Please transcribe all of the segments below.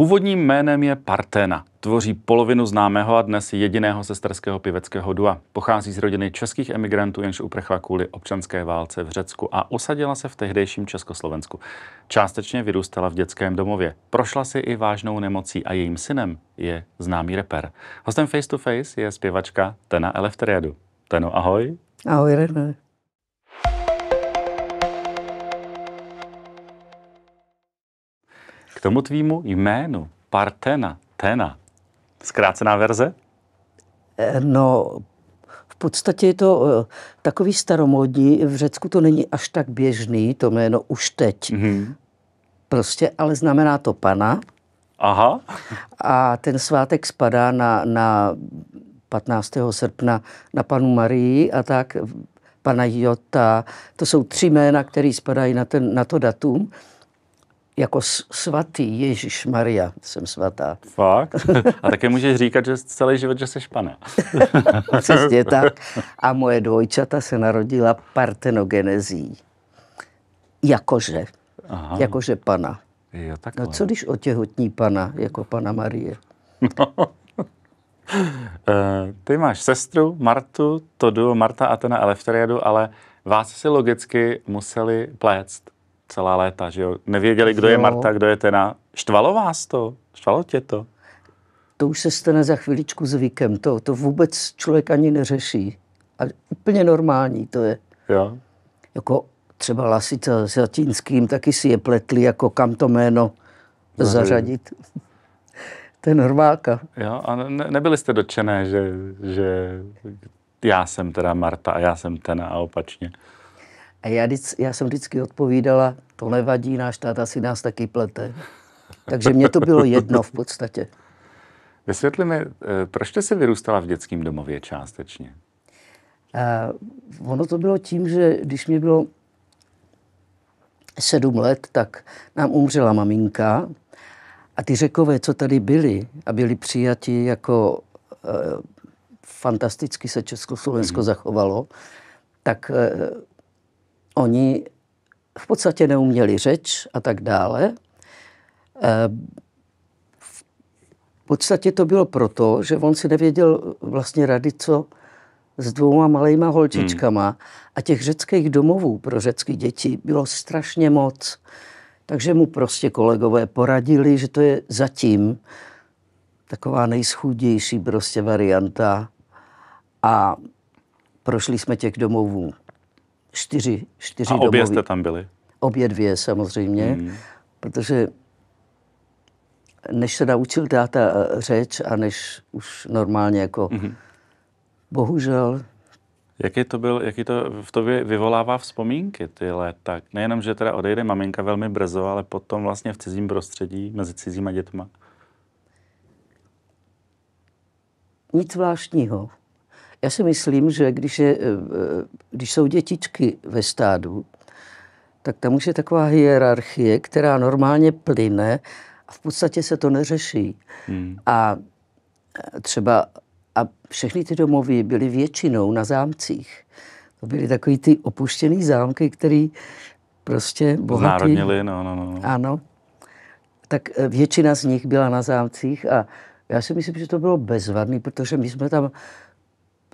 Původním jménem je Partena. Tvoří polovinu známého a dnes jediného sesterského piveckého dua. Pochází z rodiny českých emigrantů, jenž uprchla kvůli občanské válce v Řecku a usadila se v tehdejším Československu. Částečně vyrůstala v dětském domově. Prošla si i vážnou nemocí a jejím synem je známý reper. Hostem Face to Face je zpěvačka Tena Elefteriadu. Teno, ahoj. Ahoj, René. K tomu tvýmu jménu, Partena, Tena, zkrácená verze? Eh, no, v podstatě je to eh, takový staromodní. V Řecku to není až tak běžný, to jméno už teď. Mm-hmm. Prostě, ale znamená to pana. Aha. A ten svátek spadá na, na 15. srpna na panu Marii a tak pana Jota. To jsou tři jména, které spadají na, ten, na to datum jako svatý Ježíš Maria, jsem svatá. Fakt? A také můžeš říkat, že celý život, že jsi pane. Přesně tak. A moje dvojčata se narodila partenogenezí. Jakože. Aha. Jakože pana. Jo, tak. no co když otěhotní pana, jako pana Marie? No. Eh, ty máš sestru Martu Todu, Marta Atena Elefteriadu, ale vás si logicky museli pléct celá léta, že jo? Nevěděli, kdo jo. je Marta, kdo je Tena. Štvalo vás to? Štvalo tě to? To už se stane za chviličku zvykem. To, to vůbec člověk ani neřeší. A úplně normální to je. Jo. Jako třeba Lasica s Jatinským taky si je pletli, jako kam to jméno Zahrý. No, zařadit. to je normálka. Jo, a ne, nebyli jste dočené, že, že já jsem teda Marta a já jsem ten a opačně. A já, já jsem vždycky odpovídala, to nevadí, náš táta si nás taky plete. Takže mě to bylo jedno v podstatě. Vysvětli mi, eh, proč jste se vyrůstala v dětském domově částečně? A ono to bylo tím, že když mě bylo sedm let, tak nám umřela maminka a ty řekové, co tady byli a byli přijati jako e, fantasticky se Československo mm-hmm. zachovalo, tak e, Oni v podstatě neuměli řeč a tak dále. Eh, v podstatě to bylo proto, že on si nevěděl vlastně rady, co s dvouma malejma holčičkama. Hmm. A těch řeckých domovů pro řecké děti bylo strašně moc. Takže mu prostě kolegové poradili, že to je zatím taková nejschudnější prostě varianta. A prošli jsme těch domovů čtyři, čtyři A obě domovy. jste tam byli? Obě dvě samozřejmě, hmm. protože než se naučil táta eh, řeč a než už normálně jako, hmm. bohužel... Jaký to byl, jaký to v tobě vyvolává vzpomínky ty léta? Nejenom, že teda odejde maminka velmi brzo, ale potom vlastně v cizím prostředí, mezi cizíma dětma. Nic zvláštního. Já si myslím, že když, je, eh, eh, když jsou dětičky ve stádu, tak tam už je taková hierarchie, která normálně plyne a v podstatě se to neřeší. Hmm. A třeba a všechny ty domovy byly většinou na zámcích. To byly takový ty opuštěný zámky, který prostě bohatý... Znárodnili, no, no, no. no. Ano. Tak eh, většina z nich byla na zámcích a já si myslím, že to bylo bezvadný, protože my jsme tam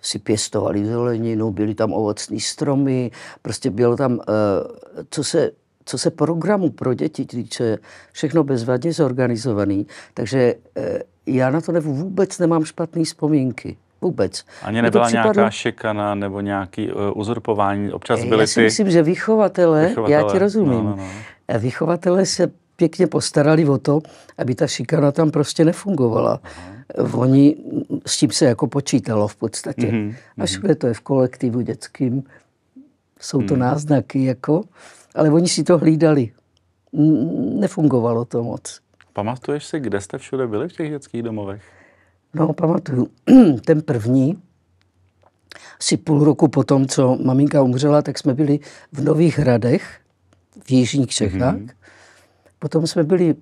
si pěstovali zeleninu, byly tam ovocní stromy, prostě bylo tam, eh, co se, co se programu pro děti týče, všechno bezvadně zorganizovaný, takže eh, já na to nevím, vůbec nemám špatné vzpomínky. Vůbec. Ani nebyla připadlo... nějaká šikana nebo nějaký uh, uzurpování? Občas byly já si ty... myslím, že vychovatele, vychovatele, já ti rozumím, no, no, no. vychovatele se pěkně postarali o to, aby ta šikana tam prostě nefungovala. Oni, s tím se jako počítalo v podstatě. Mm-hmm. A všude mhm. to je v kolektivu dětským. Jsou to mm-hmm. náznaky jako, ale oni si to hlídali. Nefungovalo to moc. Pamatuješ si, kde jste všude byli v těch dětských domovech? No, pamatuju. Ten první, asi půl roku potom, co maminka umřela, tak jsme byli v Nových Hradech, v Jižních Čechách. Mm-hmm. Potom jsme byli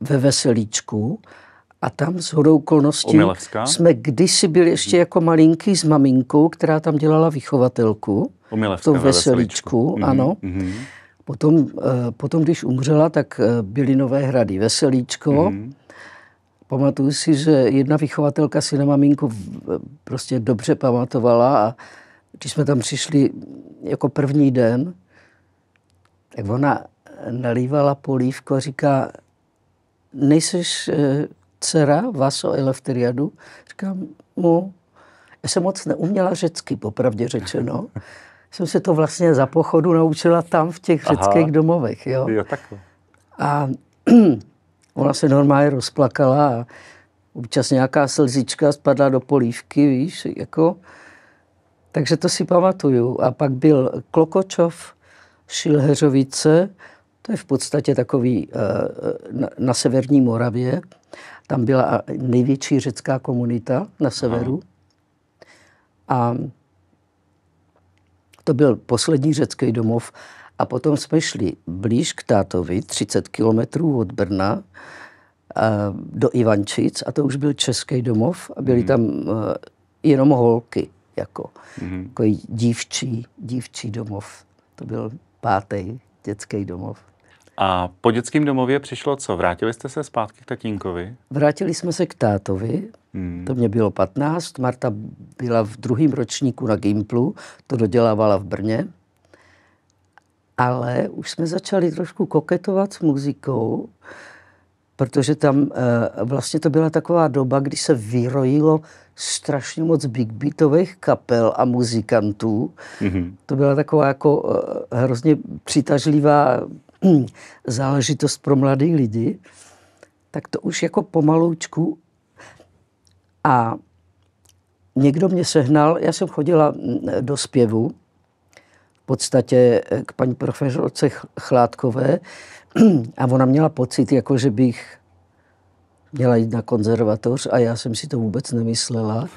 ve Veselíčku a tam z hodou okolností jsme kdysi byli ještě hmm. jako malinký s maminkou, která tam dělala vychovatelku. Omilevská v tom Veselíčku, Veselíčku. Hmm, ano. Mm-hmm. Potom, eh, potom, když umřela, tak eh, byly Nové hrady Veselíčko. Mm-hmm. Pamatuju si, že jedna vychovatelka si na maminku eh, prostě dobře pamatovala a když jsme tam přišli jako první den, tak ona nalívala polívko, říká, nejseš eh, dcera Vaso Eleftheriadu? Říkám mu, no, já jsem moc neuměla řecky, popravdě řečeno. jsem se to vlastně za pochodu naučila tam v těch Aha. řeckých domovech. Jo, jo A ona se normálně rozplakala a občas nějaká slzička spadla do polívky, víš, jako. Takže to si pamatuju. A pak byl Klokočov, Šilheřovice to je v podstatě takový eh, na severní Moravě. Tam byla největší řecká komunita na severu. A to byl poslední řecký domov. A potom jsme šli blíž k Tátovi, 30 kilometrů od Brna, eh, do Ivančic a to už byl český domov a byly mhm. tam eh, jenom holky, jako, mm. jako dívčí, dívčí domov. To byl pátý dětský domov. A po dětském domově přišlo co? Vrátili jste se zpátky k tatínkovi? Vrátili jsme se k tátovi. Hmm. To mě bylo 15. Marta byla v druhém ročníku na Gimplu, to dodělávala v Brně. Ale už jsme začali trošku koketovat s muzikou, protože tam e, vlastně to byla taková doba, kdy se vyrojilo strašně moc big beatových kapel a muzikantů. Mm-hmm. To byla taková jako e, hrozně přitažlivá záležitost pro mladé lidi, tak to už jako pomaloučku a někdo mě sehnal, já jsem chodila mm, do zpěvu, v podstatě eh, k paní profesorce Chládkové a ona měla pocit, jako že bych měla jít na konzervatoř a já jsem si to vůbec nemyslela,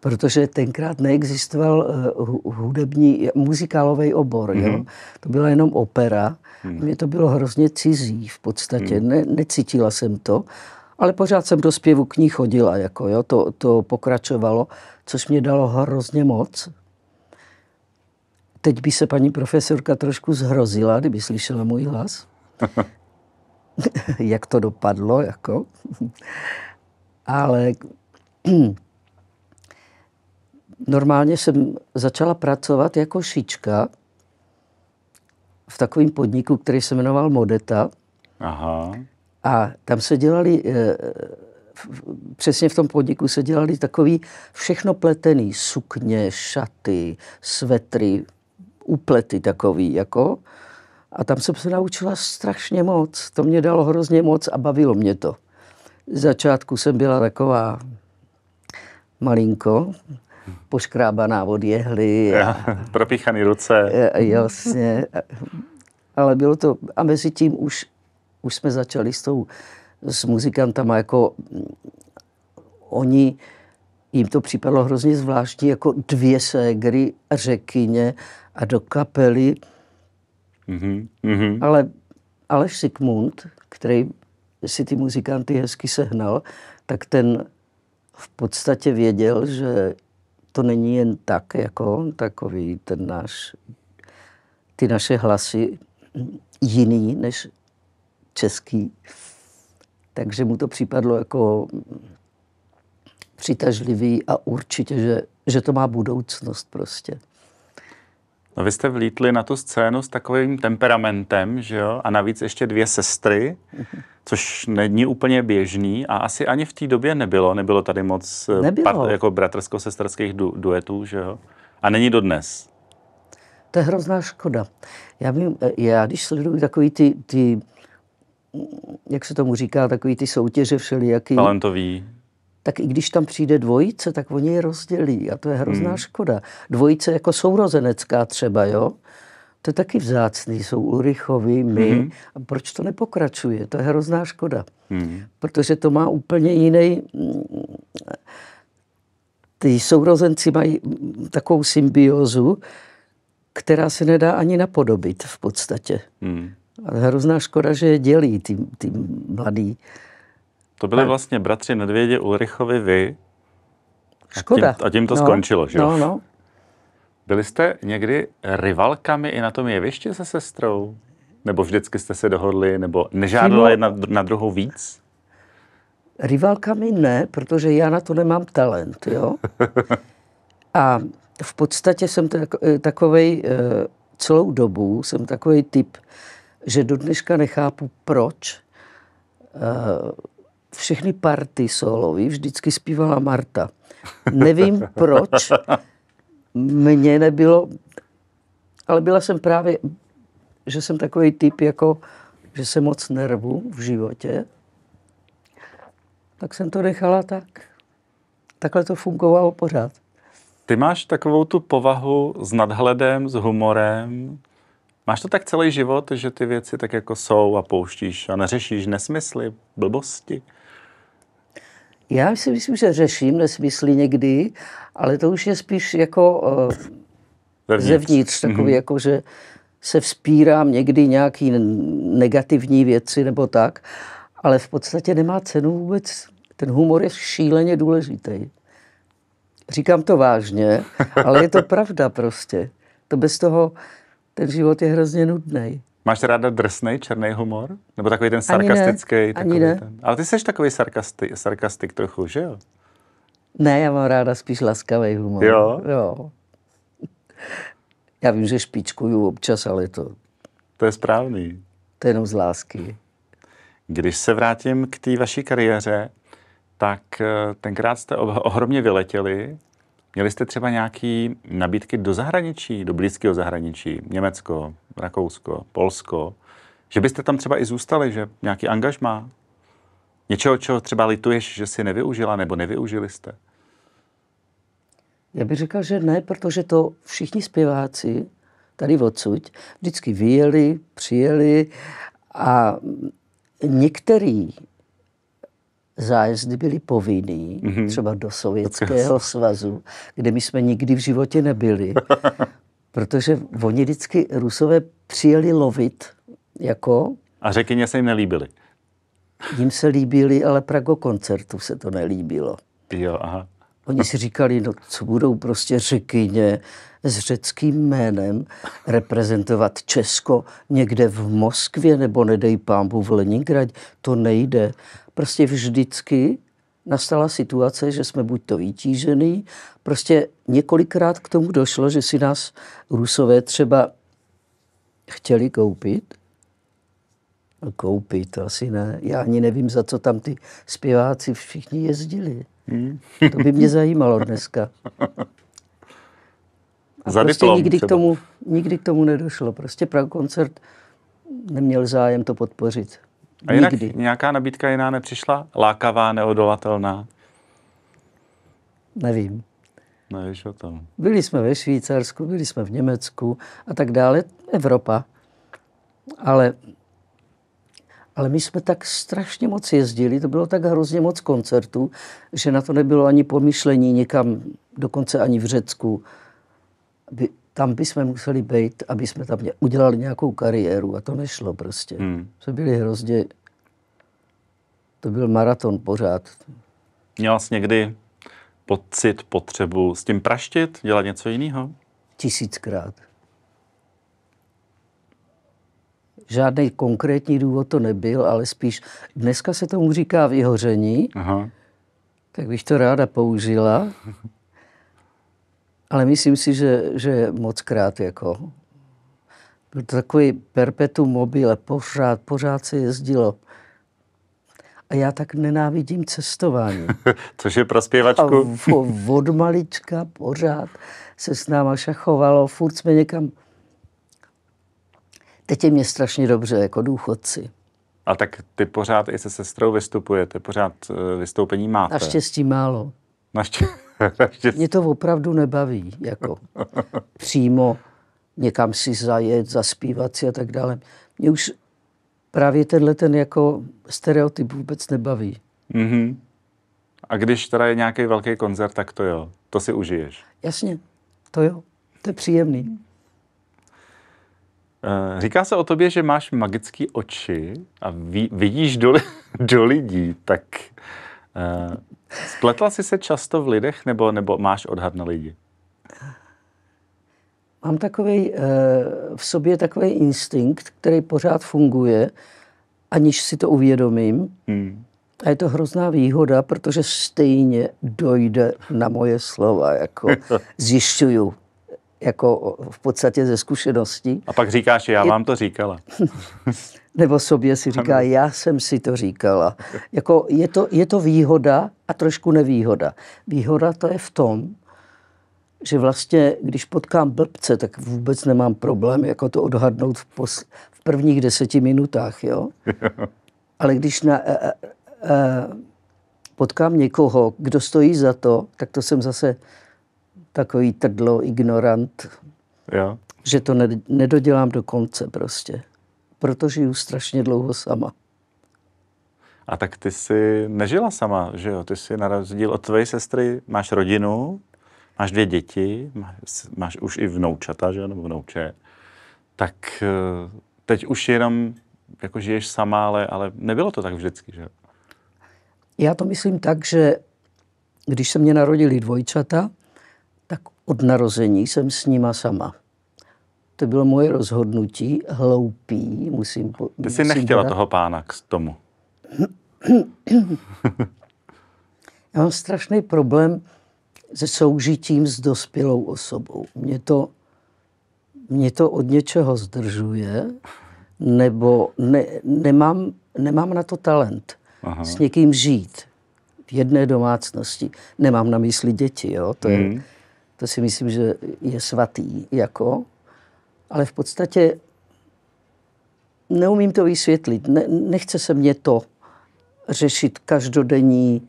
protože tenkrát neexistoval eh, hudební, muzikálový obor. Mm-hmm. Jo? Mhm. To byla jenom opera Hmm. Mně to bylo hrozně cizí v podstatě, hmm. ne, necítila jsem to, ale pořád jsem do zpěvu k ní chodila, jako jo, to, to pokračovalo, což mě dalo hrozně moc. Teď by se paní profesorka trošku zhrozila, kdyby slyšela můj hlas. Jak to dopadlo, jako. ale normálně jsem začala pracovat jako šička, v takovém podniku, který se jmenoval Modeta. Aha. A tam se dělali, eh, přesně v tom podniku se dělali takový všechno pletený, sukně, šaty, svetry, uplety takový, jako. A tam jsem se naučila strašně moc. To mě dalo hrozně moc a bavilo mě to. V začátku jsem byla taková malinko, poškrábaná od jehly. A, propíchaný ruce. Jasně. Ale bylo to, a mezi tím už, už jsme začali s tou, s muzikantama, jako oni, jim to připadlo hrozně zvláštní, jako dvě ségry, řekyně a do kapely. Mm-hmm. mm-hmm. Ale Aleš Sigmund, který si ty muzikanty hezky sehnal, tak ten v podstatě věděl, že to není jen tak, jako takový ten náš, ty naše hlasy jiný než český. Takže mu to připadlo jako přitažlivý a určitě, že, že to má budoucnost prostě. No vy jste vlítli na tu scénu s takovým temperamentem, že jo? A navíc ještě dvě sestry, což není úplně běžný a asi ani v té době nebylo. Nebylo tady moc eh, nebylo. Part, jako bratrsko-sesterských du- duetů, že jo? A není dodnes. To je hrozná škoda. Já, vím, eh, já když sleduju takový ty, ty, jak se tomu říká, takový ty soutěže všelijaký. Talentový tak i když tam přijde dvojice, tak oni je rozdělí a to je hrozná hmm. škoda. Dvojice jako sourozenecká třeba, jo? To je taky vzácný, jsou Urychovi, my. Hmm. A proč to nepokračuje? To je hrozná škoda. Hmm. Protože to má úplně jiný... Ty sourozenci mají takovou symbiozu, která se nedá ani napodobit v podstatě. Hmm. A hrozná škoda, že je dělí ty, ty mladí. To byli ne. vlastně bratři Nedvědě Ulrichovi vy. Škoda. A tím, a tím to no, skončilo, že jo? No, no. Byli jste někdy rivalkami i na tom jevišti se sestrou? Nebo vždycky jste se dohodli, nebo nežádala jedna na druhou víc? Rivalkami ne, protože já na to nemám talent, jo. A v podstatě jsem eh, takový eh, celou dobu jsem takový typ, že do dneška nechápu, proč eh, všechny party solový vždycky zpívala Marta. Nevím proč, mně nebylo, ale byla jsem právě, že jsem takový typ jako, že jsem moc nervu v životě, tak jsem to nechala tak. Takhle to fungovalo pořád. Ty máš takovou tu povahu s nadhledem, s humorem. Máš to tak celý život, že ty věci tak jako jsou a pouštíš a neřešíš nesmysly, blbosti? Já si myslím, že řeším nesmysly někdy, ale to už je spíš jako uh, zevnitř. takový mm-hmm. jako, že se vzpírám někdy nějaký negativní věci nebo tak, ale v podstatě nemá cenu vůbec. Ten humor je šíleně důležitý. Říkám to vážně, ale je to pravda prostě. To bez toho ten život je hrozně nudný. Máš ráda drsný černý humor? Nebo takový ten sarkastický? Ani ne, takový ani ne. Ten. Ale ty jsi takový sarkasti, sarkastik trochu, že jo? Ne, já mám ráda spíš laskavý humor. Jo? Jo. Já vím, že špičkuju občas, ale to... To je správný. To je jenom z lásky. Když se vrátím k té vaší kariéře, tak eh, tenkrát jste ohromně vyletěli Měli jste třeba nějaké nabídky do zahraničí, do blízkého zahraničí, Německo, Rakousko, Polsko, že byste tam třeba i zůstali, že nějaký angažmá? Něčeho, čeho třeba lituješ, že si nevyužila nebo nevyužili jste? Já bych řekl, že ne, protože to všichni zpěváci tady odsuť vždycky vyjeli, přijeli a některý zájezdy byly povinný, mm-hmm. třeba do Sovětského svazu, kde my jsme nikdy v životě nebyli, protože oni vždycky Rusové přijeli lovit, jako... A řekyně se jim nelíbily. Jim se líbily, ale Prago koncertu se to nelíbilo. Jo, aha. Oni si říkali, no co budou prostě řekyně s řeckým jménem reprezentovat Česko někde v Moskvě nebo nedej pámbu v Leningradě, to nejde prostě vždycky nastala situace, že jsme buď to vytížený, prostě několikrát k tomu došlo, že si nás Rusové třeba chtěli koupit, no, koupit, asi ne. Já ani nevím, za co tam ty zpěváci všichni jezdili. Hmm. To by mě zajímalo dneska. A za prostě nikdy k, tomu, nikdy k tomu nedošlo. Prostě Prague koncert neměl zájem to podpořit. A jinak Nikdy. nějaká nabídka jiná nepřišla? Lákavá, neodolatelná? Nevím. Nevíš o tom. Byli jsme ve Švýcarsku, byli jsme v Německu a tak dále. Evropa. Ale, ale my jsme tak strašně moc jezdili, to bylo tak hrozně moc koncertů, že na to nebylo ani pomyšlení nikam, dokonce ani v Řecku, tam bychom museli být, aby jsme tam udělali nějakou kariéru a to nešlo prostě. Hmm. Jsme byli hrozně, to byl maraton pořád. Měl jsi někdy pocit, potřebu s tím praštit, dělat něco jiného? Tisíckrát. Žádný konkrétní důvod to nebyl, ale spíš dneska se tomu říká vyhoření, Aha. tak bych to ráda použila. Ale myslím si, že, že moc krát jako byl to takový perpetuum mobile, pořád, pořád se jezdilo. A já tak nenávidím cestování. Což je pro zpěvačku. A v, od malička pořád se s náma šachovalo, furt jsme někam... Teď je mě strašně dobře jako důchodci. A tak ty pořád i se sestrou vystupujete, pořád eh, vystoupení máte. Naštěstí málo. Naštěstí. Mě to opravdu nebaví, jako přímo někam si zajet, zaspívat si a tak dále. Mě už právě tenhle ten jako stereotyp vůbec nebaví. Mm-hmm. A když teda je nějaký velký koncert, tak to jo, to si užiješ. Jasně, to jo, to je příjemný. Eh, říká se o tobě, že máš magické oči a vidíš do, do lidí, tak Eh, spletla jsi se často v lidech, nebo, nebo máš odhad na lidi? Mám takový eh, v sobě takový instinkt, který pořád funguje, aniž si to uvědomím. Hmm. A je to hrozná výhoda, protože stejně dojde na moje slova, jako zjišťuju, jako v podstatě ze zkušeností. A pak říkáš, já vám to říkala. nebo sobě si říká, ano. já jsem si to říkala. Jako je, to, je to výhoda a trošku nevýhoda. Výhoda to je v tom, že vlastně, když potkám blbce, tak vůbec nemám problém jako to odhadnout v, posl- v prvních deseti minutách, jo? Ale když na, eh, eh, potkám někoho, kdo stojí za to, tak to jsem zase takový trdlo, ignorant, jo. že to nedodělám do konce prostě proto žiju strašně dlouho sama. A tak ty jsi nežila sama, že jo? Ty jsi na rozdíl od tvé sestry, máš rodinu, máš dvě děti, máš, máš už i vnoučata, že jo, nebo vnouče. Tak eh, teď už jenom jako žiješ sama, ale, ale nebylo to tak vždycky, že Já to myslím tak, že když se mě narodili dvojčata, tak od narození jsem s nima sama. To bylo moje rozhodnutí, hloupý, musím... Po, Ty musím jsi nechtěla dělat. toho pána k tomu. Já mám strašný problém se soužitím s dospělou osobou. Mě to, mě to od něčeho zdržuje, nebo ne, nemám, nemám na to talent Aha. s někým žít v jedné domácnosti. Nemám na mysli děti, jo? To, je, hmm. to si myslím, že je svatý, jako ale v podstatě neumím to vysvětlit. Ne, nechce se mě to řešit každodenní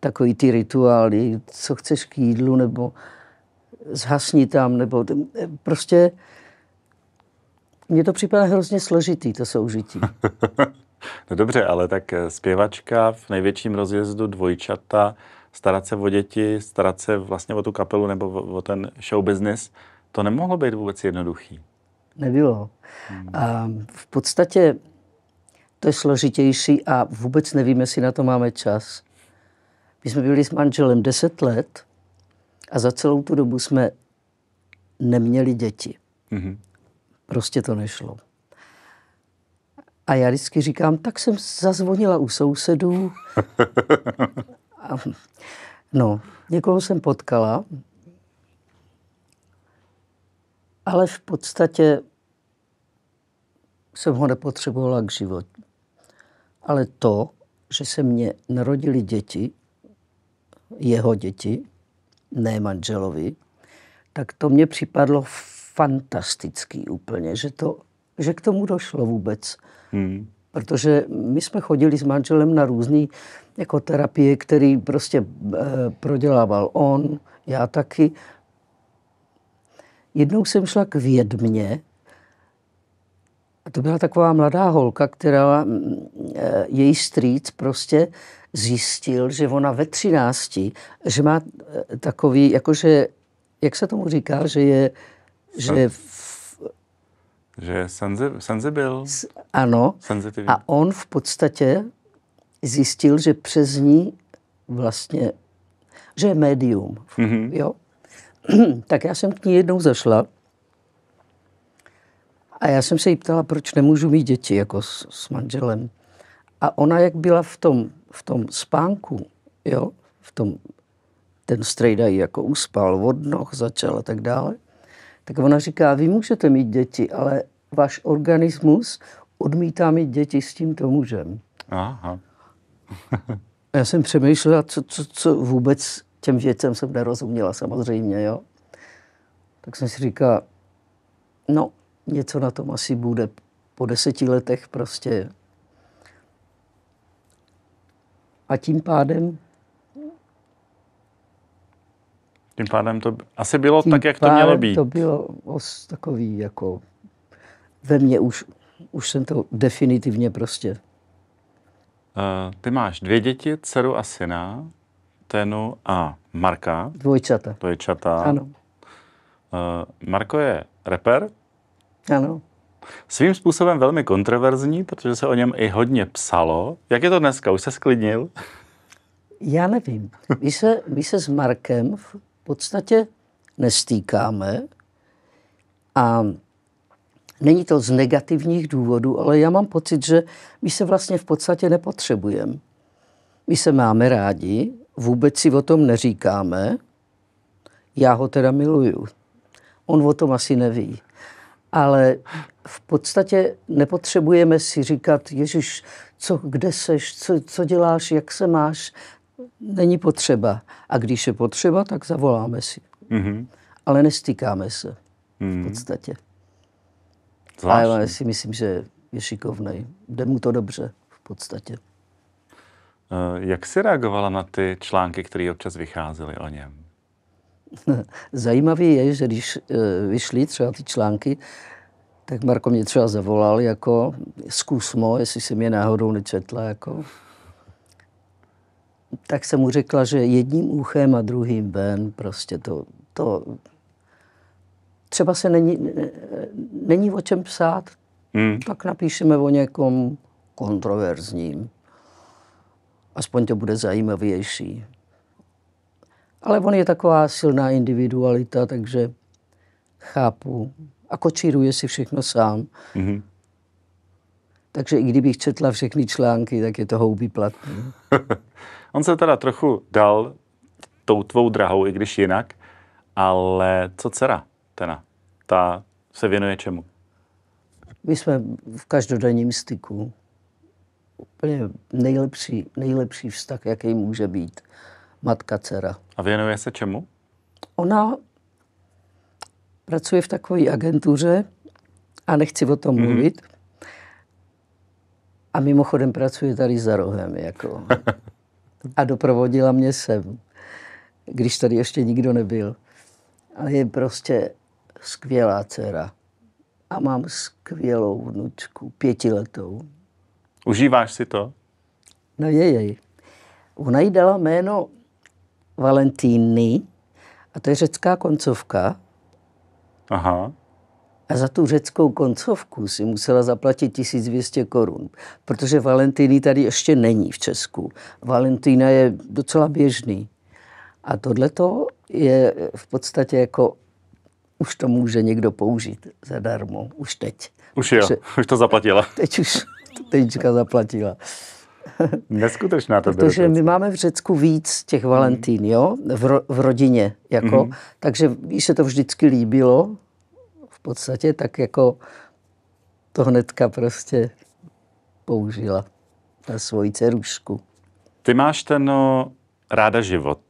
takový ty rituály, co chceš k jídlu, nebo zhasni tam, nebo prostě mně to připadá hrozně složitý, to soužití. no dobře, ale tak eh, zpěvačka v největším rozjezdu dvojčata, starat se o děti, starat se vlastně o tu kapelu nebo o ten show business – to nemohlo být vůbec jednoduchý. Nebylo. Hmm. A v podstatě to je složitější a vůbec nevíme, jestli na to máme čas. My jsme byli s manželem 10 let a za celou tu dobu jsme neměli děti. hmm Prostě to nešlo. A já vždycky říkám, tak jsem zazvonila u sousedů. a, no, někoho jsem potkala, ale v podstatě jsem ho nepotřebovala k životu. Ale to, že se mě narodili děti, jeho děti, ne manželovi, tak to mně připadlo fantastický úplně, že, to, že k tomu došlo vůbec. Hmm. Protože my jsme chodili s manželem na různé jako terapie, který prostě e, prodělával on, já taky jednou jsem šla k vědmě, a to byla taková mladá holka, která mm, eh, její strýc prostě zjistil, že ona ve třinácti, že má eh, takový, jakože, jak se tomu říká, že je, že v, že senzi, senzibil. Ano. Senzitivní. A on v podstatě zjistil, že přes ní vlastně, že je médium. Mm-hmm. Jo? tak já jsem k ní jednou zašla a já jsem se jí ptala, proč nemůžu mít děti jako s, s manželem. A ona, jak byla v tom, v tom spánku, jo, v tom, ten strejda jako uspal od noh, začal a tak dále, tak ona říká, vy můžete mít děti, ale váš organismus odmítá mít děti s tímto mužem. Aha. já jsem přemýšlela, co, co, co vůbec Těm věcem jsem nerozuměla samozřejmě, jo. Tak jsem si říkal, no, něco na tom asi bude po deseti letech prostě. A tím pádem tím pádem to asi bylo tak, jak to mělo být. to bylo os takový jako ve mně už, už jsem to definitivně prostě. Uh, ty máš dvě děti, dceru a syna. Tenu a Marka. Dvojčata. Dvojčata. Ano. Uh, Marko je reper. Ano. Svým způsobem velmi kontroverzní, protože se o něm i hodně psalo. Jak je to dneska? Už se sklidnil? Já nevím. My se, my se s Markem v podstatě nestýkáme a není to z negativních důvodů, ale já mám pocit, že my se vlastně v podstatě nepotřebujeme. My se máme rádi vůbec si o tom neříkáme. Já ho teda miluju. On o tom asi neví. Ale v podstatě nepotřebujeme si říkat, Ježíš, co, kde seš, co, co děláš, jak se máš. Není potřeba. A když je potřeba, tak zavoláme si. Mm-hmm. Ale nestýkáme se mm-hmm. v mhm. podstatě. Zvláštní. Já si myslím, že je šikovný. Jde mu to dobře v podstatě. Eh, jak jsi reagovala na ty články, které občas vycházely o něm? Zajímavé je, že když eh, vyšly třeba ty články, tak Marko mě třeba zavolal, jako zkusmo, jestli jsem je náhodou nečetla, jako. Tak jsem mu řekla, že jedním uchem a druhým ven, prostě to, to třeba se není, není o čem psát, hmm. tak napíšeme o někom kontroverzním aspoň to bude zajímavější. Ale on je taková silná individualita, takže chápu. A kočíruje si všechno sám. Mm-hmm. Takže i kdybych četla všechny články, tak je to houby platný. On se teda trochu dal tou tvou drahou, i když jinak, ale co dcera teda? Ta se věnuje čemu? My jsme v každodenním styku úplně nejlepší, nejlepší vztah, jaký může být matka, dcera. A věnuje se čemu? Ona pracuje v takové agentuře a nechci o tom mm-hmm. mluvit. A mimochodem pracuje tady za rohem. Jako. A doprovodila mě sem, když tady ještě nikdo nebyl. Ale je prostě skvělá dcera. A mám skvělou vnučku, pětiletou. Užíváš si to? No je, je. Ona jí dala jméno Valentíny a to je řecká koncovka. Aha. A za tu řeckou koncovku si musela zaplatit 1200 korun, protože Valentíny tady ještě není v Česku. Valentína je docela běžný. A tohleto je v podstatě jako, už to může někdo použít zadarmo, už teď. Už jo, už to zaplatila. Teď už tejčka zaplatila. Neskutečná to Protože my máme v Řecku víc těch Valentín, jo, v, ro, v rodině, jako, mm-hmm. takže mi se to vždycky líbilo, v podstatě, tak jako to hnedka prostě použila na svoji dcerušku. Ty máš ten no, ráda život,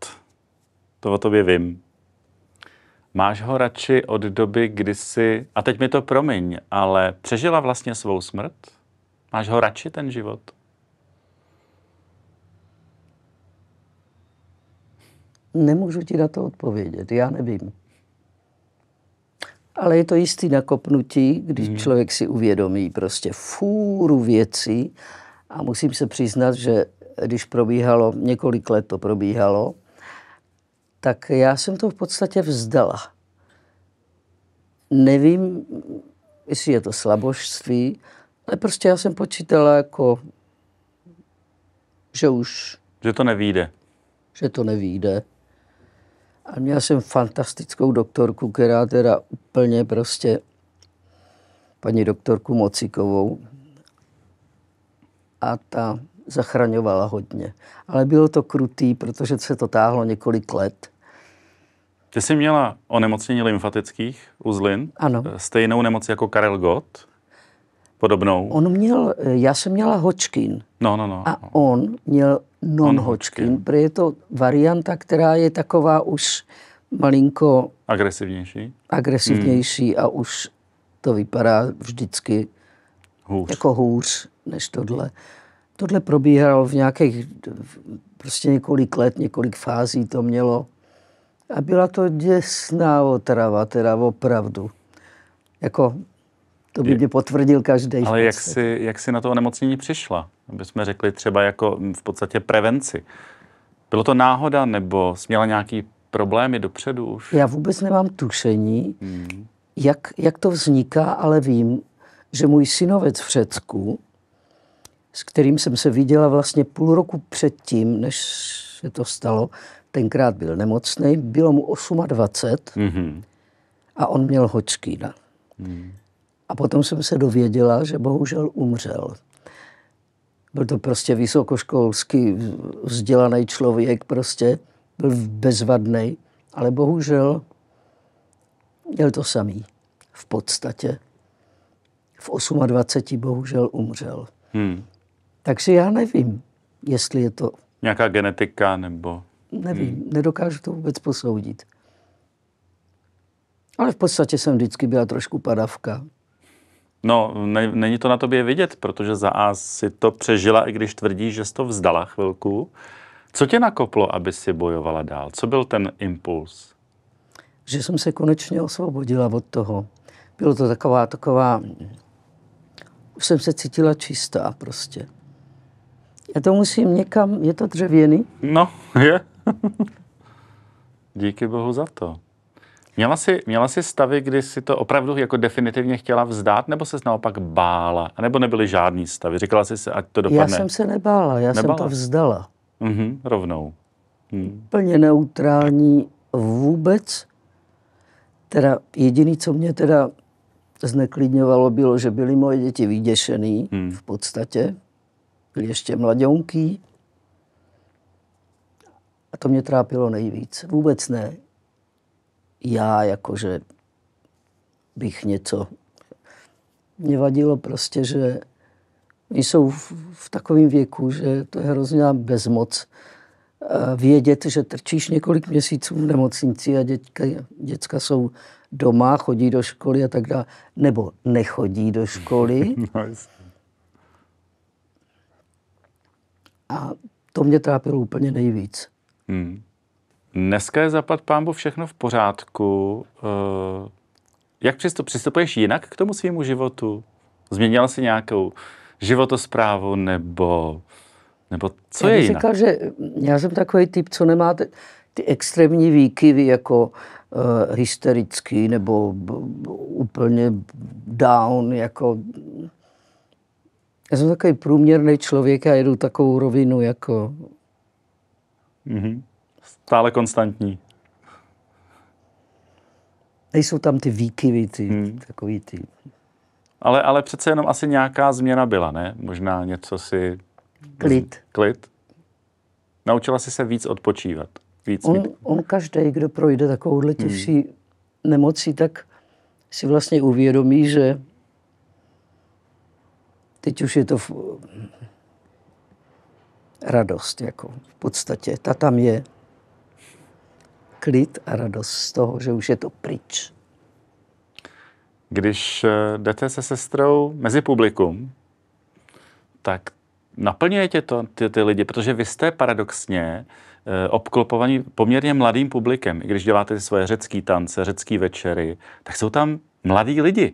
to o tobě vím. Máš ho radši od doby, kdy jsi, a teď mi to promiň, ale přežila vlastně svou smrt? Máš ho radši, ten život? Nemůžu ti na to odpovědět, já nevím. Ale je to jistý nakopnutí, když hmm. člověk si uvědomí prostě fůru věcí a musím se přiznat, že když probíhalo, několik let to probíhalo, tak já jsem to v podstatě vzdala. Nevím, jestli je to slabožství, ale prostě já jsem počítala jako, že už... Že to nevíde. Že to nevíde. A měl jsem fantastickou doktorku, která teda úplně prostě, paní doktorku Mocikovou, a ta zachraňovala hodně. Ale bylo to krutý, protože se to táhlo několik let. Ty jsi měla onemocnění lymfatických uzlin, ano. stejnou nemoc jako Karel Gott podobnou. On měl, já jsem měla Hočkin, No, no, no. A no. on měl non Hočkin, protože je to varianta, která je taková už malinko... Agresivnější? Agresivnější hmm. a už to vypadá vždycky hůř. jako hůř než tohle. Tohle probíhalo v nějakých prostě několik let, několik fází to mělo. A byla to děsná otrava, teda opravdu. Jako to by mě potvrdil každý. Ale jak si, jak si na to onemocnění přišla? jsme řekli třeba jako mm, v podstatě prevenci. Bylo to náhoda nebo jsi měla nějaký problémy dopředu už? Já vůbec nemám tušení, hmm. jak, jak to vzniká, ale vím, že můj synovec v Řecku, s kterým jsem se viděla vlastně půl roku předtím, než se to stalo, tenkrát byl nemocný, bylo mu 28 mm-hmm. a on měl hočkýna. Mm. A potom jsem se dověděla, že bohužel umřel. Byl to prostě vysokoškolský vzdělaný člověk, prostě byl bezvadný, ale bohužel měl to samý. V podstatě v 28 bohužel umřel. Hmm. Takže já nevím, jestli je to... Nějaká genetika nebo... Nevím, hmm. nedokážu to vůbec posoudit. Ale v podstatě jsem vždycky byla trošku padavka. No, ne, není to na tobě vidět, protože za A si to přežila, i když tvrdí, že jsi to vzdala chvilku. Co tě nakoplo, aby si bojovala dál? Co byl ten impuls? Že jsem se konečně osvobodila od toho. Bylo to taková, taková... Už jsem se cítila čistá prostě. Já to musím někam... Je to dřevěný? No, je. Díky bohu za to. Měla jsi, měla jsi stavy, kdy jsi to opravdu jako definitivně chtěla vzdát, nebo se naopak bála? A nebo nebyly žádný stavy? Říkala jsi se, ať to dopadne? Já jsem se nebála, já nebála. jsem to vzdala. Mhm, rovnou. Hmm. Plně neutrální vůbec. Teda jediný, co mě teda zneklidňovalo, bylo, že byly moje děti vyděšený hmm. v podstatě. Byly ještě mladionký. A to mě trápilo nejvíc. Vůbec ne, já jakože bych něco... Mě vadilo prostě, že oni jsou v, v takovém věku, že to je hrozná bezmoc eh, vědět, že trčíš několik měsíců v nemocnici a děcka, děcka jsou doma, chodí do školy a tak dále, nebo nechodí do školy. No, a to mě trápilo úplně nejvíc. Hmm. Dneska je zapad pámbu všechno v pořádku. Eh, jak přesto přistupuješ jinak k tomu svýmu životu? Změnila jsi nějakou životosprávu nebo, nebo co já je jinak? Říkal, že já jsem takový typ, co nemá ty, ty extrémní výkyvy jako uh, hysterický nebo b, b, úplně down, jako já jsem takový průměrný člověk a jedu takovou rovinu jako... Mm-hmm. Stále konstantní. Nejsou tam ty výkyvy, ty, hmm. takový ty... Ale, ale přece jenom asi nějaká změna byla, ne? Možná něco si... Klid. Klid? Naučila si se víc odpočívat. Víc on, mít... on každý, kdo projde takovouhle hmm. těžší hmm. nemocí, tak si vlastně uvědomí, že teď už je to v... radost, jako v podstatě. Ta tam je klid a radost z toho, že už je to pryč. Když eh, jdete se sestrou mezi publikum, tak naplňuje tě to ty, ty lidi, protože vy jste paradoxně eh, obklopovaní poměrně mladým publikem. I když děláte ty svoje řecké tance, řecké večery, tak jsou tam mladí lidi.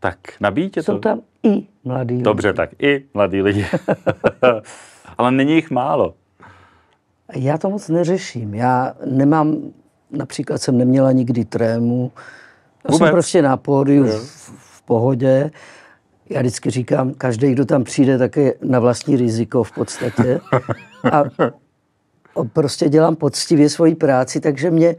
Tak nabíjíte to. Jsou tam i mladí Dobře, lidi. tak i mladí lidi. Ale není jich málo. Já to moc neřeším. Já nemám, například jsem neměla nikdy trému. Já Vůbec. jsem prostě na pódiu v, v pohodě. Já vždycky říkám, každý, kdo tam přijde, tak je na vlastní riziko v podstatě. A prostě dělám poctivě svoji práci, takže mě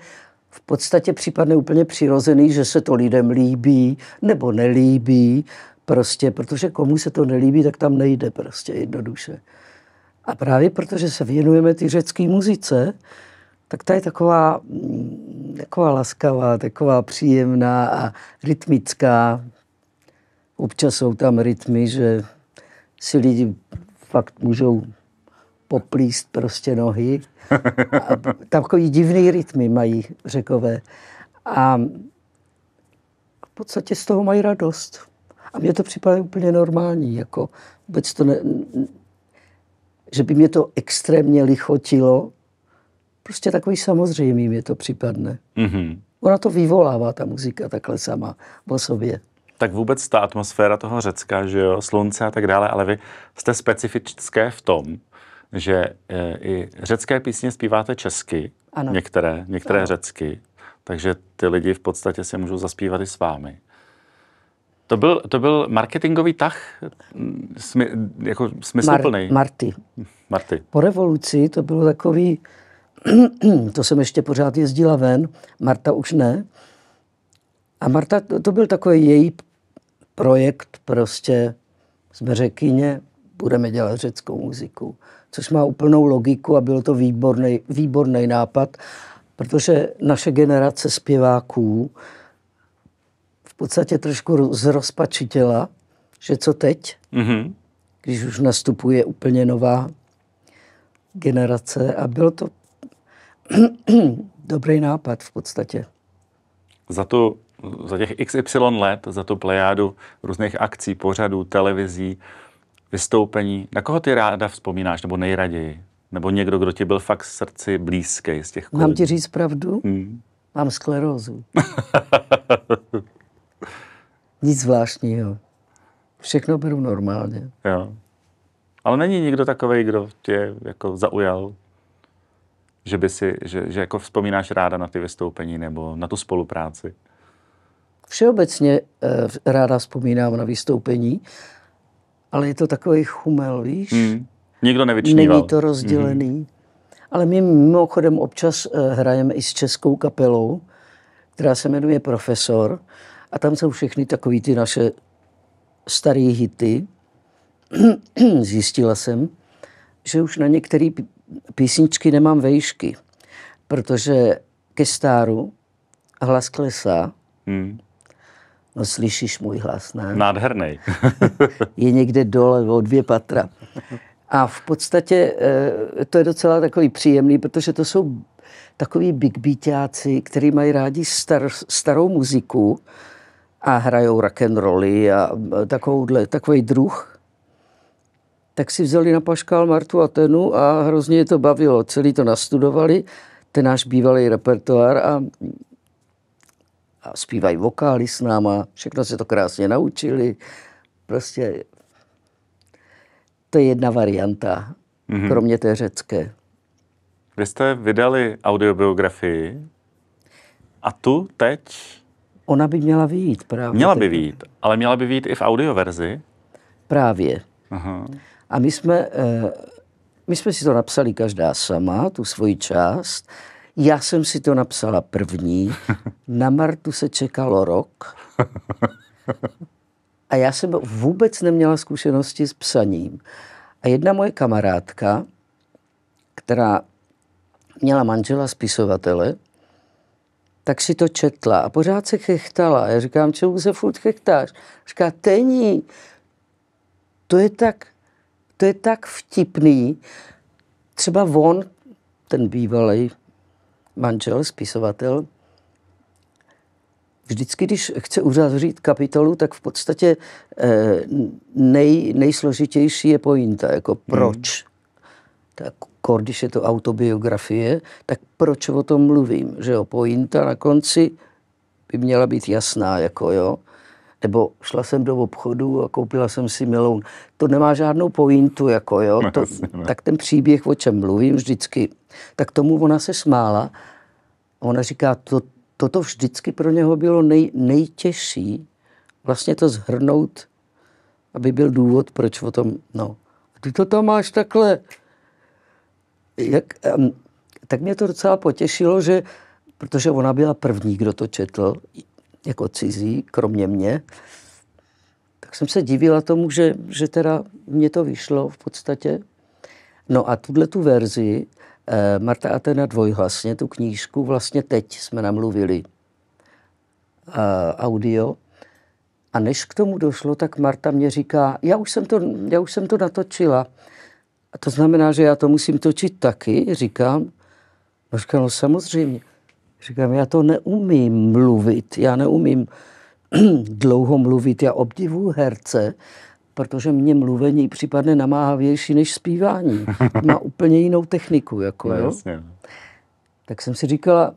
v podstatě připadne úplně přirozený, že se to lidem líbí nebo nelíbí, prostě, protože komu se to nelíbí, tak tam nejde prostě jednoduše. A právě protože se věnujeme ty řecké muzice, tak ta je taková, taková laskavá, taková příjemná a rytmická. Občas jsou tam rytmy, že si lidi fakt můžou poplíst prostě nohy. A takový divný rytmy mají řekové. A v podstatě z toho mají radost. A mně to připadá úplně normální, jako vůbec to ne, že by mě to extrémně lichotilo. Prostě takový samozřejmý mě to připadne. Mm-hmm. Ona to vyvolává, ta muzika, takhle sama o sobě. Tak vůbec ta atmosféra toho Řecka, že jo, slunce a tak dále, ale vy jste specifické v tom, že e, i řecké písně zpíváte česky, ano. některé, některé ano. řecky, takže ty lidi v podstatě se můžou zaspívat i s vámi. To byl, to byl marketingový tah smy, jako smysluplný. Mar, Marty. Marty. Po revoluci to bylo takový, to jsem ještě pořád jezdila ven, Marta už ne. A Marta, to, to byl takový její projekt prostě, jsme řekyně, budeme dělat řeckou muziku, což má úplnou logiku a byl to výborný, výborný nápad, protože naše generace zpěváků, podstatě trošku zrozpačitěla, že co teď, mm-hmm. když už nastupuje úplně nová generace a byl to dobrý nápad v podstatě. Za to za těch XY let, za tu plejádu různých akcí, pořadů, televizí, vystoupení, na koho ty ráda vzpomínáš, nebo nejraději? Nebo někdo, kdo ti byl fakt srdci blízký z těch kolik? Mám ti říct pravdu? Hmm. Mám sklerózu. Nic zvláštního. Všechno beru normálně. Jo. Ale není nikdo takový, kdo tě jako zaujal, že by si, že, že jako vzpomínáš ráda na ty vystoupení nebo na tu spolupráci? Všeobecně e, ráda vzpomínám na vystoupení, ale je to takový chumel, víš? Mm. Nikdo nevyčníval. Není to rozdělený. Mm. Ale my mimochodem občas eh, hrajeme i s českou kapelou, která se jmenuje Profesor. A tam jsou všechny takové ty naše staré hity. Zjistila jsem, že už na některé písničky nemám vejšky, protože ke stáru hlas klesá. Hmm. No slyšíš můj hlas, ne? Nádherný. je někde dole o dvě patra. A v podstatě eh, to je docela takový příjemný, protože to jsou takový big beatáci, který mají rádi star, starou muziku, a hrajou rock and rolly a takovouhle, takový druh, tak si vzali na paškál Martu a Tenu a hrozně je to bavilo. Celý to nastudovali, ten náš bývalý repertoár a, a zpívají vokály s náma, všechno se to krásně naučili. Prostě to je jedna varianta, mm-hmm. kromě té řecké. Vy jste vydali audiobiografii a tu teď Ona by měla vyjít právě. Měla by vyjít, ale měla by vyjít i v audioverzi. Právě. Aha. A my jsme, eh, my jsme si to napsali každá sama, tu svoji část. Já jsem si to napsala první. Na Martu se čekalo rok. A já jsem vůbec neměla zkušenosti s psaním. A jedna moje kamarádka, která měla manžela spisovatele, tak si to četla a pořád se chechtala. Já říkám, čemu se furt chechtáš? Říká, tení, to je tak, to je tak vtipný. Třeba on, ten bývalý manžel, spisovatel, vždycky, když chce uzavřít kapitolu, tak v podstatě eh, nej, nejsložitější je pointa, jako hmm. proč. Hmm. Tak kor, když je to autobiografie, tak proč o tom mluvím, že jo, pointa na konci by měla být jasná, jako jo, nebo šla jsem do obchodu a koupila jsem si milou. To nemá žádnou pointu, jako jo, no, to, no. tak ten příběh, o čem mluvím vždycky, tak tomu ona se smála, ona říká, to, toto vždycky pro něho bylo nej, nejtěžší, vlastně to zhrnout, aby byl důvod, proč o tom, no. Ty to tam máš takhle, jak, tak mě to docela potěšilo, že protože ona byla první, kdo to četl, jako cizí, kromě mě, tak jsem se divila tomu, že, že teda mě to vyšlo v podstatě. No a tuhle tu verzi eh, Marta Atena dvojhlasně, tu knížku, vlastně teď jsme namluvili eh, audio. A než k tomu došlo, tak Marta mě říká, já už jsem to, já už jsem to natočila. A to znamená, že já to musím točit taky, říkám. No říkám, no samozřejmě. Říkám, já to neumím mluvit, já neumím dlouho mluvit, já obdivuju herce, protože mě mluvení připadne namáhavější než zpívání. Má úplně jinou techniku. Jako, no, jo? Jasně. No. Tak jsem si říkala,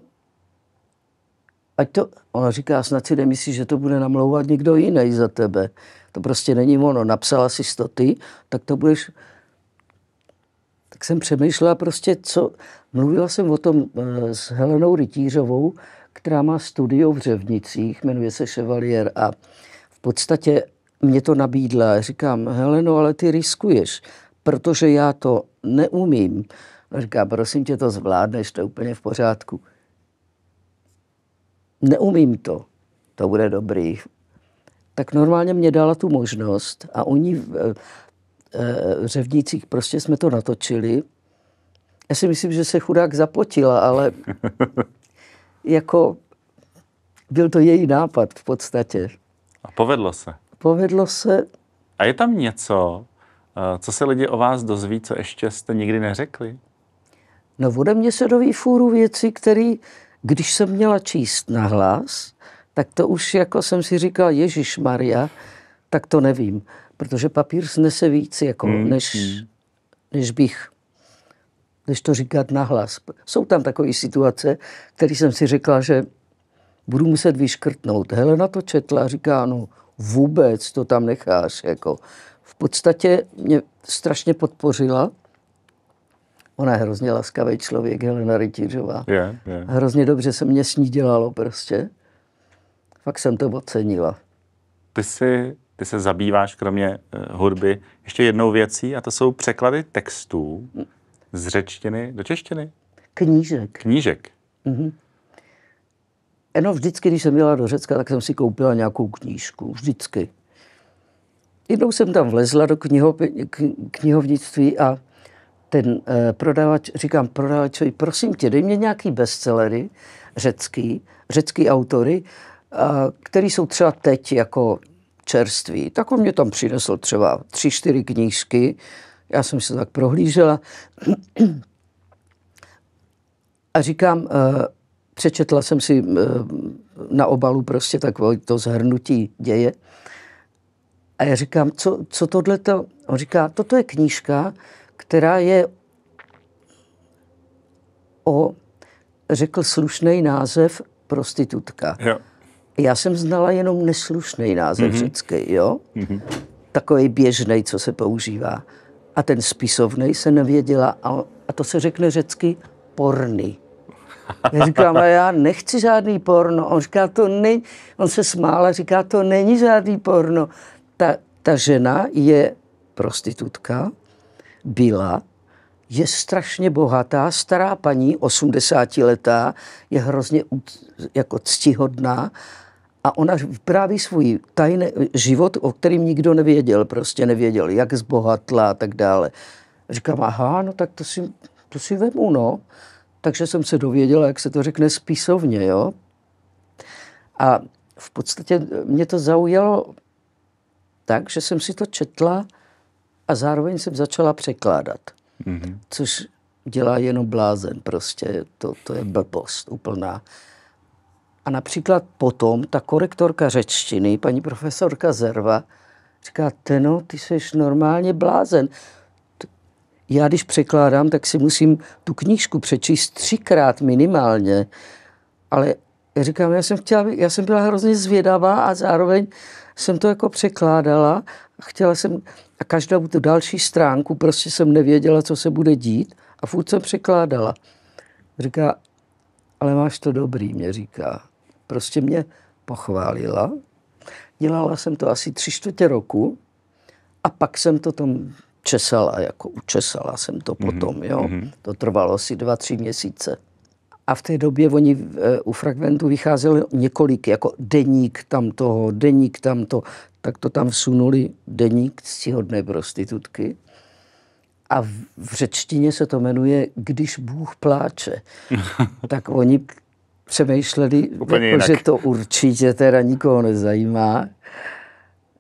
ať to, ona říká, snad si nemyslíš, že to bude namlouvat někdo jiný za tebe. To prostě není ono. Napsala si to ty, tak to budeš tak jsem přemýšlela prostě, co... Mluvila jsem o tom eh, s Helenou Rytířovou, která má studio v Řevnicích, jmenuje se Chevalier a v podstatě mě to nabídla. Říkám, Heleno, ale ty riskuješ, protože já to neumím. říká, prosím tě, to zvládneš, to je úplně v pořádku. Neumím to, to bude dobrý. Tak normálně mě dala tu možnost a u ní Eh, Řevnících prostě jsme to natočili. Já si myslím, že se chudák zapotila, ale jako byl to její nápad v podstatě. A povedlo se. Povedlo se. A je tam něco, eh, co se lidi o vás dozví, co ještě jste nikdy neřekli? No ode mě se doví fůru věci, které, když jsem měla číst na hlas, tak to už jako jsem si říkal, Ježíš Maria, tak to nevím, protože papír snese víc, jako, mm, než, než bych než to říkat nahlas. Jsou tam takové situace, které jsem si řekla, že budu muset vyškrtnout. Helena to četla říká, no vůbec to tam necháš. Jako. V podstatě mě strašně podpořila. Ona je hrozně laskavý člověk, Helena Rytířová. Yeah, yeah. Hrozně dobře se mě s ní dělalo prostě. Fakt jsem to ocenila. Ty jsi ty se zabýváš kromě eh, hudby ještě jednou věcí a to jsou překlady textů z řečtiny do češtiny. Knížek. Knížek. Mm-hmm. No vždycky, když jsem jela do Řecka, tak jsem si koupila nějakou knížku. Vždycky. Jednou jsem tam vlezla do kniho, knihovnictví a ten uh, prodavač, říkám prodavačovi, prosím tě, dej mě nějaký bestsellery řecký, řecký autory, uh, který jsou třeba teď jako čerství. Tak on mě tam přinesl třeba tři, čtyři knížky. Já jsem se tak prohlížela a říkám, eh, přečetla jsem si eh, na obalu prostě takové to zhrnutí děje. A já říkám, co, co tohle to? On říká, toto je knížka, která je o, řekl slušný název, prostitutka. Jo já jsem znala jenom neslušný název mm-hmm. řecký, jo? Mm-hmm. Takový běžný, co se používá. A ten spisovný se nevěděla, a, a to se řekne řecky porny. Já říkám, a já nechci žádný porno. On říká, to není, on se smál a říká, to není žádný porno. Ta, ta žena je prostitutka, byla, je strašně bohatá, stará paní, 80 letá, je hrozně jako ctihodná a ona vypráví svůj tajný život, o kterým nikdo nevěděl, prostě nevěděl, jak zbohatla a tak dále. A říkám, aha, no tak to si, to si vemu, no. Takže jsem se dověděla, jak se to řekne spisovně, jo. A v podstatě mě to zaujalo tak, že jsem si to četla a zároveň jsem začala překládat. Mm-hmm. Což dělá jenom blázen prostě, to, to je blbost úplná. A například potom ta korektorka řečtiny, paní profesorka Zerva, říká, Teno, ty jsi no, normálně blázen. Já když překládám, tak si musím tu knížku přečíst třikrát minimálně. Ale já říkám, já jsem, chtěla, já jsem byla hrozně zvědavá a zároveň jsem to jako překládala a chtěla jsem, a každou tu další stránku prostě jsem nevěděla, co se bude dít a furt jsem překládala. Říká, ale máš to dobrý, mě říká prostě mě pochválila. Dělala jsem to asi tři čtvrtě roku a pak jsem to tam česala, jako učesala jsem to mm-hmm. potom, jo. Mm-hmm. To trvalo asi dva, tři měsíce. A v té době oni eh, u fragmentu vycházeli několik, jako deník tam toho, deník tam to, tak to tam vsunuli deník ctihodné prostitutky. A v, v řečtině se to jmenuje Když Bůh pláče. tak oni přemýšleli, jako, že to určitě teda nikoho nezajímá,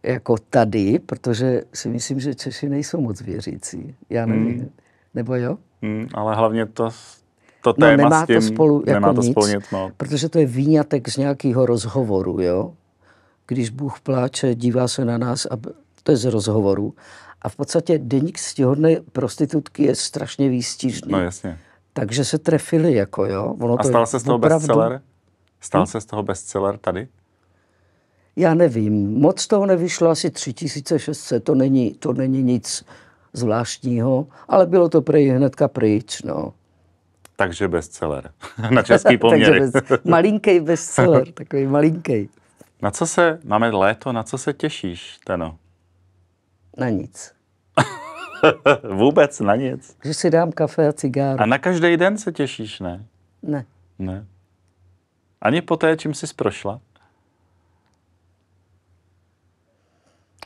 jako tady, protože si myslím, že Češi nejsou moc věřící. Já nevím. Hmm. Nebo jo? Hmm, ale hlavně to, to no, téma no, nemá s tím, to spolu jako nemá to nic, spolu nic no. protože to je výňatek z nějakého rozhovoru, jo? Když Bůh pláče, dívá se na nás, a to je z rozhovoru. A v podstatě deník stihodné prostitutky je strašně výstižný. No jasně takže se trefili, jako jo. Ono a stal to se z toho opravdu... bestseller? Stal hmm? se z toho bestseller tady? Já nevím. Moc toho nevyšlo, asi 3600, to není, to není nic zvláštního, ale bylo to prý hnedka pryč, no. Takže bestseller. Na český poměr. Takže bez, malinký bestseller, takový malinký. Na co se, máme léto, na co se těšíš, Teno? Na nic. Vůbec na nic. Že si dám kafe a cigáru. A na každý den se těšíš, ne? Ne. Ne. Ani po té, čím jsi prošla?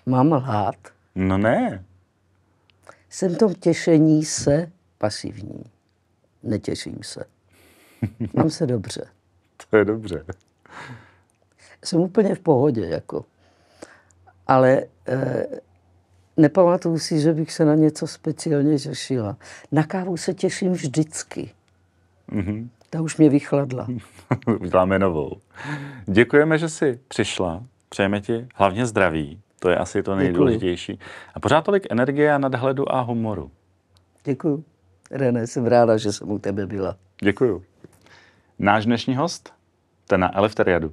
Mám lhát? No ne. Jsem v tom těšení se pasivní. Netěším se. Mám se dobře. to je dobře. Jsem úplně v pohodě, jako. Ale e, nepamatuju si, že bych se na něco speciálně řešila. Na kávu se těším vždycky. Mm-hmm. Ta už mě vychladla. Uděláme novou. Děkujeme, že jsi přišla. Přejeme ti hlavně zdraví. To je asi to nejdůležitější. Děkuju. A pořád tolik energie a nadhledu a humoru. Děkuju, René, jsem ráda, že jsem u tebe byla. Děkuju. Náš dnešní host, ten na Elefteriadu.